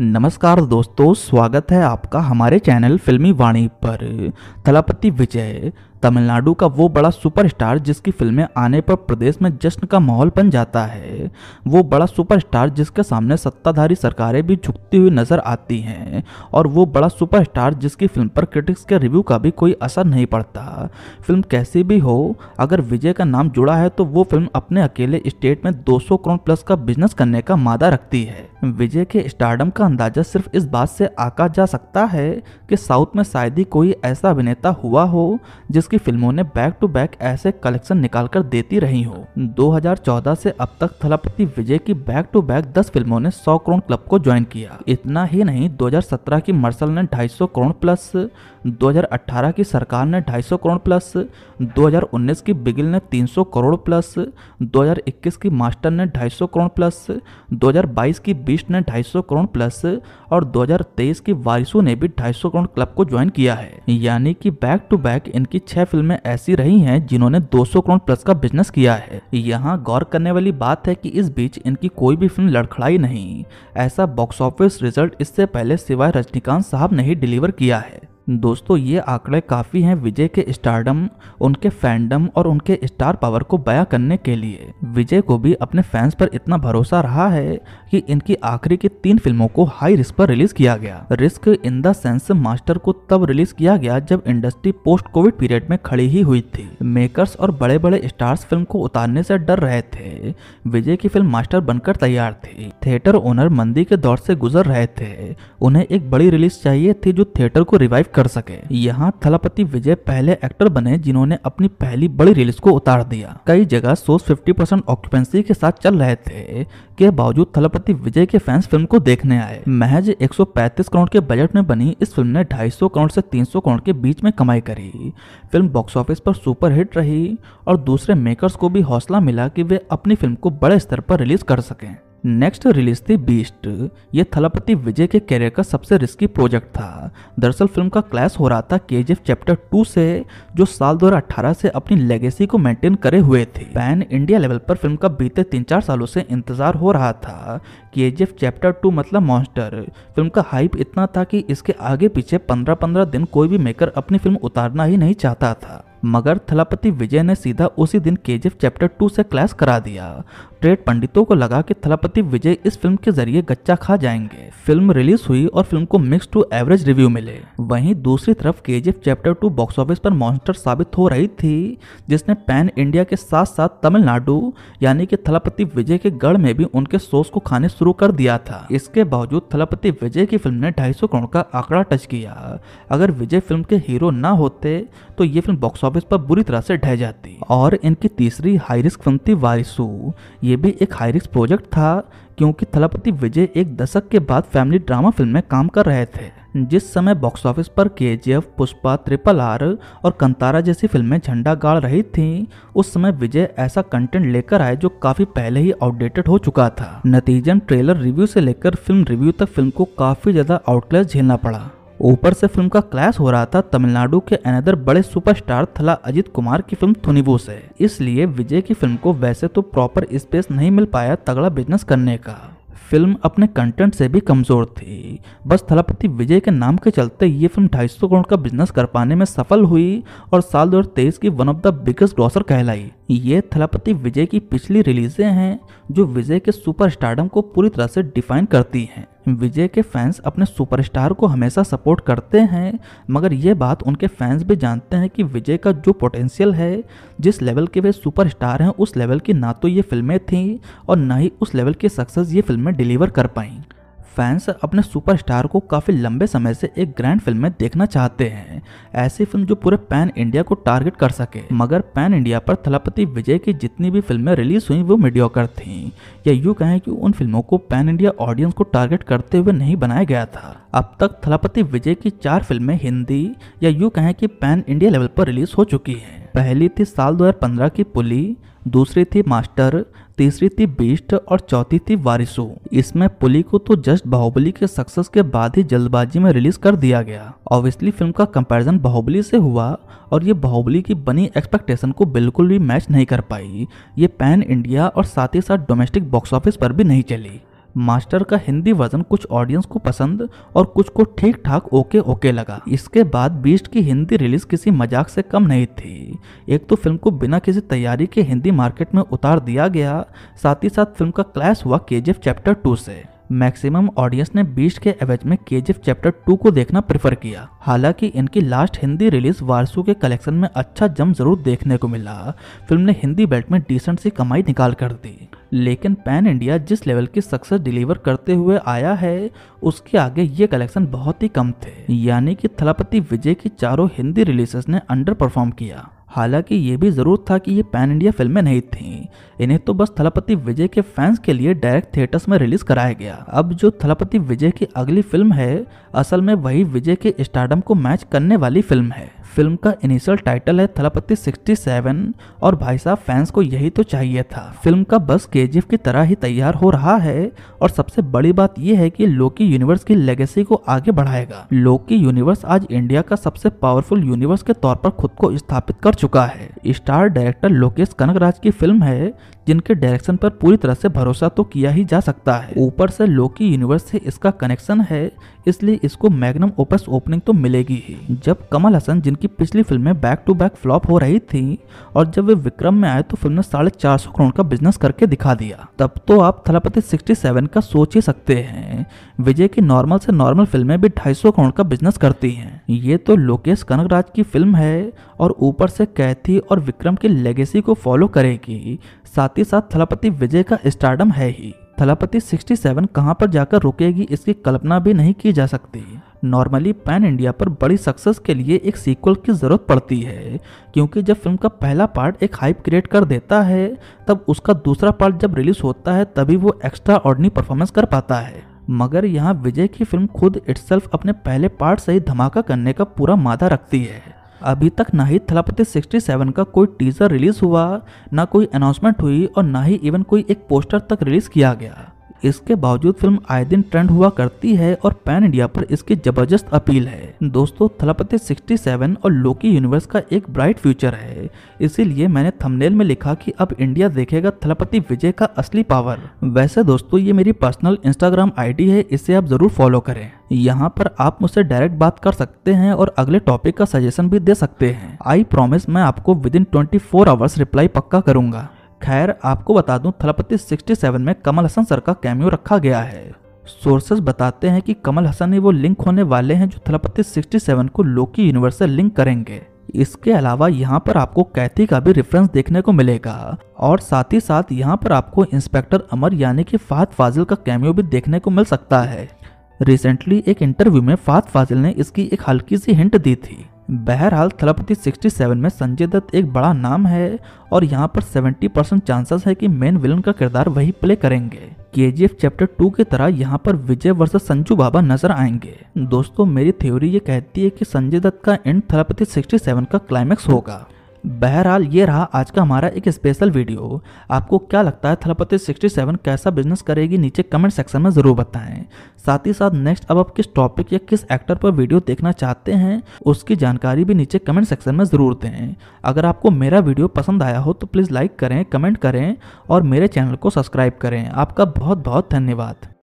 नमस्कार दोस्तों स्वागत है आपका हमारे चैनल फिल्मी वाणी पर थलापति विजय तमिलनाडु का वो बड़ा सुपरस्टार जिसकी फिल्में आने पर प्रदेश में जश्न का माहौल बन जाता है वो बड़ा सुपरस्टार जिसके सामने सत्ताधारी सरकारें भी झुकती हुई नजर आती हैं और वो बड़ा सुपरस्टार जिसकी फिल्म पर क्रिटिक्स के रिव्यू का भी कोई असर नहीं पड़ता फिल्म कैसी भी हो अगर विजय का नाम जुड़ा है तो वो फिल्म अपने अकेले स्टेट में दो करोड़ प्लस का बिजनेस करने का मादा रखती है विजय के स्टार्डम का अंदाजा सिर्फ इस बात से आका जा सकता है कि साउथ में शायद ही कोई ऐसा अभिनेता हुआ हो जिसकी उसकी फिल्मों ने बैक टू बैक ऐसे कलेक्शन निकाल कर देती रही हो 2014 से अब तक थलपति विजय की बैक टू बैक 10 फिल्मों ने 100 करोड़ क्लब को ज्वाइन किया इतना ही नहीं 2017 की मर्सल ने 250 करोड़ प्लस 2018 की सरकार ने 250 करोड़ प्लस 2019 की बिगिल ने 300 करोड़ प्लस 2021 की मास्टर ने 250 करोड़ प्लस 2022 की बीस्ट ने 250 करोड़ प्लस और 2023 की वारिसों ने भी 250 करोड़ क्लब को ज्वाइन किया है यानी कि बैक टू बैक इनकी छह फिल्में ऐसी रही हैं जिन्होंने 200 करोड़ प्लस का बिजनेस किया है यहाँ गौर करने वाली बात है कि इस बीच इनकी कोई भी फिल्म लड़खड़ाई नहीं ऐसा बॉक्स ऑफिस रिजल्ट इससे पहले सिवाय रजनीकांत साहब ने ही डिलीवर किया है दोस्तों ये आंकड़े काफ़ी हैं विजय के स्टारडम उनके फैंडम और उनके स्टार पावर को बयां करने के लिए विजय को भी अपने फैंस पर इतना भरोसा रहा है कि इनकी आखिरी की तीन फिल्मों को हाई रिस्क पर रिलीज किया गया risk in the sense Master को तब रिलीज किया गया जब इंडस्ट्री पोस्ट कोविड पीरियड में खड़ी ही हुई थी मेकर्स और बड़े बड़े स्टार्स फिल्म को उतारने से डर रहे थे विजय की फिल्म मास्टर बनकर तैयार थी थिएटर ओनर मंदी के दौर से गुजर रहे थे उन्हें एक बड़ी रिलीज चाहिए थी जो थिएटर को रिवाइव कर सके यहाँ थलापति विजय पहले एक्टर बने जिन्होंने अपनी पहली बड़ी रिलीज को उतार दिया कई जगह सो 50 परसेंट ऑक्यूपेंसी के साथ चल रहे थे के बावजूद थलापति विजय के फैंस फिल्म को देखने आए महज 135 करोड़ के बजट में बनी इस फिल्म ने 250 करोड़ से 300 करोड़ के बीच में कमाई करी फिल्म बॉक्स ऑफिस पर सुपरहिट रही और दूसरे मेकर्स को भी हौसला मिला कि वे अपनी फिल्म को बड़े स्तर पर रिलीज कर सकें नेक्स्ट रिलीज थी बीस्ट ये थलापति विजय के कैरियर का सबसे रिस्की प्रोजेक्ट था दरअसल फिल्म का क्लैश हो रहा था के चैप्टर टू से जो साल 2018 से अपनी लेगेसी को मेंटेन करे हुए थे पैन इंडिया लेवल पर फिल्म का बीते तीन चार सालों से इंतजार हो रहा था के चैप्टर टू मतलब मॉन्स्टर फिल्म का हाइप इतना था कि इसके आगे पीछे पंद्रह पंद्रह दिन कोई भी मेकर अपनी फिल्म उतारना ही नहीं चाहता था मगर थलापति विजय ने सीधा उसी दिन के चैप्टर टू से क्लास करा दिया ट्रेड पंडितों को लगा कि थलापति विजय इस फिल्म के जरिए गच्चा खा जाएंगे फिल्म रिलीज हुई और फिल्म को मिक्स टू एवरेज रिव्यू मिले वहीं दूसरी तरफ के चैप्टर टू बॉक्स ऑफिस पर मॉन्स्टर साबित हो रही थी जिसने पैन इंडिया के साथ साथ तमिलनाडु यानी कि थलापति विजय के गढ़ में भी उनके सोर्स को खाने शुरू कर दिया था इसके बावजूद थलापति विजय की फिल्म ने ढाई करोड़ का आंकड़ा टच किया अगर विजय फिल्म के हीरो ना होते तो ये फिल्म बॉक्स ऑफिस चौबीस पर बुरी तरह से ढह जाती और इनकी तीसरी हाई रिस्क फिल्म थी वारिसू ये भी एक हाई रिस्क प्रोजेक्ट था क्योंकि थलापति विजय एक दशक के बाद फैमिली ड्रामा फिल्म में काम कर रहे थे जिस समय बॉक्स ऑफिस पर के पुष्पा ट्रिपल आर और कंतारा जैसी फिल्में झंडा गाड़ रही थीं, उस समय विजय ऐसा कंटेंट लेकर आए जो काफी पहले ही आउटडेटेड हो चुका था नतीजन ट्रेलर रिव्यू से लेकर फिल्म रिव्यू तक फिल्म को काफी ज्यादा आउटलेस झेलना पड़ा ऊपर से फिल्म का क्लैश हो रहा था तमिलनाडु के अनदर बड़े सुपरस्टार थला अजीत कुमार की फिल्म थुनिबू से इसलिए विजय की फिल्म को वैसे तो प्रॉपर स्पेस नहीं मिल पाया तगड़ा बिजनेस करने का फिल्म अपने कंटेंट से भी कमजोर थी बस थलापति विजय के नाम के चलते ये फिल्म 250 करोड़ का बिजनेस कर पाने में सफल हुई और साल 2023 की one of the biggest grosser कहलाई ये थलापति विजय की पिछली रिलीजें हैं जो विजय के सुपर स्टारडम को पूरी तरह से डिफाइन करती हैं विजय के फैंस अपने सुपरस्टार को हमेशा सपोर्ट करते हैं मगर ये बात उनके फैंस भी जानते हैं कि विजय का जो पोटेंशियल है जिस लेवल के वे सुपरस्टार हैं उस लेवल की ना तो ये फिल्में थीं और ना ही उस लेवल की सक्सेस ये फिल्में डिलीवर कर पाएं फैंस अपने सुपरस्टार को काफ़ी लंबे समय से एक ग्रैंड फिल्म में देखना चाहते हैं ऐसी फिल्म जो पूरे पैन इंडिया को टारगेट कर सके मगर पैन इंडिया पर थलापति विजय की जितनी भी फिल्में रिलीज हुई वो मीडियोकर थी या यू कहें कि उन फिल्मों को पैन इंडिया ऑडियंस को टारगेट करते हुए नहीं बनाया गया था अब तक थलापति विजय की चार फिल्में हिंदी या यू कहें कि पैन इंडिया लेवल पर रिलीज हो चुकी हैं पहली थी साल 2015 की पुली दूसरी थी मास्टर तीसरी थी बीस्ट और चौथी थी वारिसो इसमें पुली को तो जस्ट बाहुबली के सक्सेस के बाद ही जल्दबाजी में रिलीज कर दिया गया ऑब्वियसली फिल्म का कंपैरिजन बाहुबली से हुआ और ये बाहुबली की बनी एक्सपेक्टेशन को बिल्कुल भी मैच नहीं कर पाई ये पैन इंडिया और साथ ही साथ डोमेस्टिक बॉक्स ऑफिस पर भी नहीं चली मास्टर का हिंदी वर्जन कुछ ऑडियंस को पसंद और कुछ को ठीक ठाक ओके ओके लगा इसके बाद बीस्ट की हिंदी रिलीज किसी मजाक से कम नहीं थी एक तो फिल्म को बिना किसी तैयारी के हिंदी मार्केट में उतार दिया गया साथ ही साथ फिल्म का क्लैश हुआ के चैप्टर टू से मैक्सिमम ऑडियंस ने बीस्ट के एवेज में के चैप्टर टू को देखना प्रेफर किया हालांकि इनकी लास्ट हिंदी रिलीज वारसु के कलेक्शन में अच्छा जम जरूर देखने को मिला फिल्म ने हिंदी बेल्ट में डिसेंट सी कमाई निकाल कर दी लेकिन पैन इंडिया जिस लेवल की सक्सेस डिलीवर करते हुए आया है उसके आगे ये कलेक्शन बहुत ही कम थे यानी कि थलापति विजय की चारों हिंदी रिलीजेस ने अंडर परफॉर्म किया हालांकि ये भी ज़रूर था कि ये पैन इंडिया फिल्में नहीं थीं इन्हें तो बस थलपति विजय के फैंस के लिए डायरेक्ट थिएटर्स में रिलीज कराया गया अब जो थलपति विजय की अगली फिल्म है असल में वही विजय के स्टार्डम को मैच करने वाली फिल्म है फिल्म का इनिशियल टाइटल है थलपति 67 और भाई साहब फैंस को यही तो चाहिए था फिल्म का बस के की तरह ही तैयार हो रहा है और सबसे बड़ी बात यह है कि लोकी यूनिवर्स की लेगेसी को आगे बढ़ाएगा लोकी यूनिवर्स आज इंडिया का सबसे पावरफुल यूनिवर्स के तौर पर खुद को स्थापित कर चुका है स्टार डायरेक्टर लोकेश कनकराज की फिल्म है जिनके डायरेक्शन पर पूरी तरह से भरोसा तो किया ही जा सकता है ऊपर से लोकी यूनिवर्स से इसका कनेक्शन है इसलिए इसको मैग्नम ओपस ओपनिंग तो मिलेगी ही जब कमल हसन जिनकी पिछली फिल्में बैक टू बैक फ्लॉप हो रही थी और जब वे विक्रम में आए तो फिल्म ने साढ़े चार सौ करोड़ का बिजनेस करके दिखा दिया तब तो आप थलापति 67 का सोच ही सकते हैं विजय की नॉर्मल से नॉर्मल फिल्में भी ढाई सौ करोड़ का बिजनेस करती हैं ये तो लोकेश कनकराज की फिल्म है और ऊपर से कैथी और विक्रम की लेगेसी को फॉलो करेगी साथ ही साथ थलापति विजय का स्टार्डम है ही थलापति 67 कहां पर जाकर रुकेगी इसकी कल्पना भी नहीं की जा सकती नॉर्मली पैन इंडिया पर बड़ी सक्सेस के लिए एक सीक्वल की ज़रूरत पड़ती है क्योंकि जब फिल्म का पहला पार्ट एक हाइप क्रिएट कर देता है तब उसका दूसरा पार्ट जब रिलीज होता है तभी वो एक्स्ट्रा ऑर्डनी परफॉर्मेंस कर पाता है मगर यहाँ विजय की फिल्म खुद इट्सल्फ अपने पहले पार्ट से ही धमाका करने का पूरा मादा रखती है अभी तक ना ही थलापति 67 का कोई टीजर रिलीज हुआ ना कोई अनाउंसमेंट हुई और ना ही इवन कोई एक पोस्टर तक रिलीज किया गया इसके बावजूद फिल्म आए दिन ट्रेंड हुआ करती है और पैन इंडिया पर इसकी जबरदस्त अपील है दोस्तों थलपति 67 और लोकी यूनिवर्स का एक ब्राइट फ्यूचर है इसीलिए मैंने थंबनेल में लिखा कि अब इंडिया देखेगा थलपति विजय का असली पावर वैसे दोस्तों ये मेरी पर्सनल इंस्टाग्राम आई है इसे आप जरूर फॉलो करें यहाँ पर आप मुझसे डायरेक्ट बात कर सकते हैं और अगले टॉपिक का सजेशन भी दे सकते हैं आई प्रोमिस मैं आपको within twenty four hours reply पक्का करूंगा खैर आपको बता दूं थलपति 67 में कमल हसन सर का कैमियो रखा गया है सोर्सेस बताते हैं कि कमल हसन ही वो लिंक होने वाले हैं जो थलपति 67 को लोकी यूनिवर्स से लिंक करेंगे इसके अलावा यहाँ पर आपको कैथी का भी रेफरेंस देखने को मिलेगा और साथ ही साथ यहाँ पर आपको इंस्पेक्टर अमर यानी कि फात फाजिल का कैमियो भी देखने को मिल सकता है रिसेंटली एक इंटरव्यू में फात फाजिल ने इसकी एक हल्की सी हिंट दी थी बहरहाल थलपति 67 में संजय दत्त एक बड़ा नाम है और यहाँ पर 70 परसेंट चांसेस है कि मेन विलन का किरदार वही प्ले करेंगे के चैप्टर टू की तरह यहाँ पर विजय वर्सेस संजू बाबा नजर आएंगे दोस्तों मेरी थ्योरी ये कहती है कि संजय दत्त का एंड थलपति 67 का क्लाइमैक्स होगा बहरहाल ये रहा आज का हमारा एक स्पेशल वीडियो आपको क्या लगता है थलपति 67 कैसा बिजनेस करेगी नीचे कमेंट सेक्शन में ज़रूर बताएं साथ ही साथ नेक्स्ट अब आप किस टॉपिक या किस एक्टर पर वीडियो देखना चाहते हैं उसकी जानकारी भी नीचे कमेंट सेक्शन में ज़रूर दें अगर आपको मेरा वीडियो पसंद आया हो तो प्लीज़ लाइक करें कमेंट करें और मेरे चैनल को सब्सक्राइब करें आपका बहुत बहुत धन्यवाद